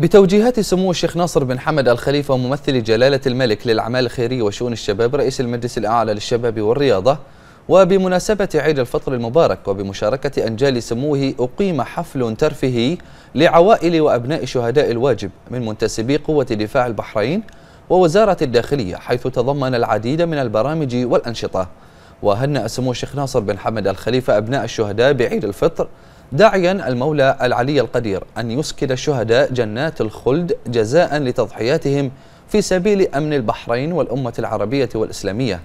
بتوجيهات سمو الشيخ ناصر بن حمد الخليفة ممثل جلالة الملك للأعمال الخيرية وشؤون الشباب رئيس المجلس الأعلى للشباب والرياضة وبمناسبة عيد الفطر المبارك وبمشاركة أنجال سموه أقيم حفل ترفيهي لعوائل وأبناء شهداء الواجب من منتسبي قوة دفاع البحرين ووزارة الداخلية حيث تضمن العديد من البرامج والأنشطة وهنأ سمو الشيخ ناصر بن حمد الخليفة أبناء الشهداء بعيد الفطر داعيا المولى العلي القدير أن يسكن الشهداء جنات الخلد جزاء لتضحياتهم في سبيل أمن البحرين والأمة العربية والإسلامية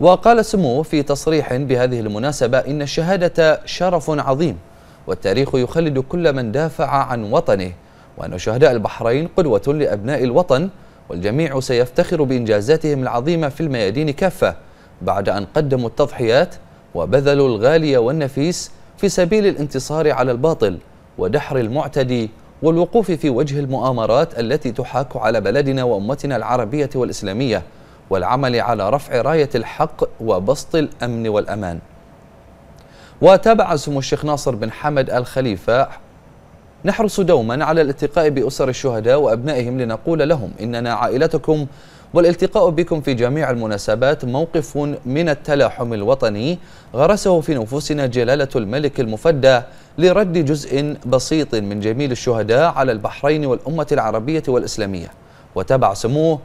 وقال سموه في تصريح بهذه المناسبة إن الشهادة شرف عظيم والتاريخ يخلد كل من دافع عن وطنه وأن شهداء البحرين قدوة لأبناء الوطن والجميع سيفتخر بإنجازاتهم العظيمة في الميادين كافة بعد أن قدموا التضحيات وبذلوا الغالي والنفيس في سبيل الانتصار على الباطل ودحر المعتدي والوقوف في وجه المؤامرات التي تحاك على بلدنا وأمتنا العربية والإسلامية والعمل على رفع راية الحق وبسط الأمن والأمان وتابع سمو الشيخ ناصر بن حمد الخليفه نحرص دوما على الاتقاء بأسر الشهداء وأبنائهم لنقول لهم إننا عائلتكم والالتقاء بكم في جميع المناسبات موقف من التلاحم الوطني غرسه في نفوسنا جلالة الملك المفدى لرد جزء بسيط من جميل الشهداء على البحرين والأمة العربية والإسلامية وتبع سموه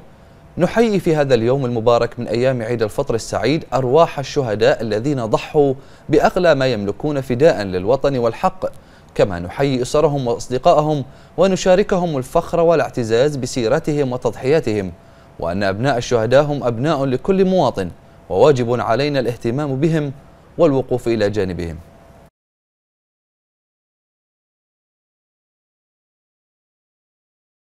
نحيي في هذا اليوم المبارك من أيام عيد الفطر السعيد أرواح الشهداء الذين ضحوا بأغلى ما يملكون فداء للوطن والحق كما نحيي أسرهم وأصدقائهم ونشاركهم الفخر والاعتزاز بسيرتهم وتضحياتهم وأن أبناء الشهداء هم أبناء لكل مواطن وواجب علينا الاهتمام بهم والوقوف إلى جانبهم